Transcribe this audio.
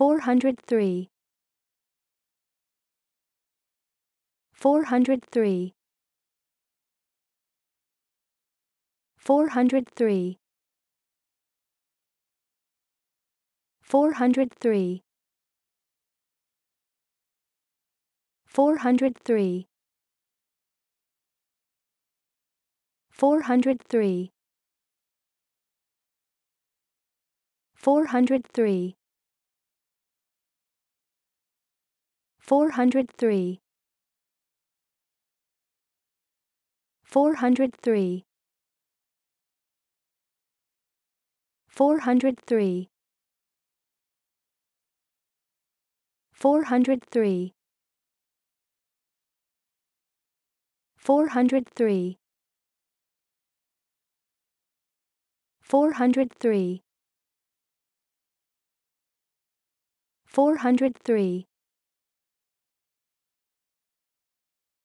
403 403 403 403 403 403 403 403 403 403 403 403 403 403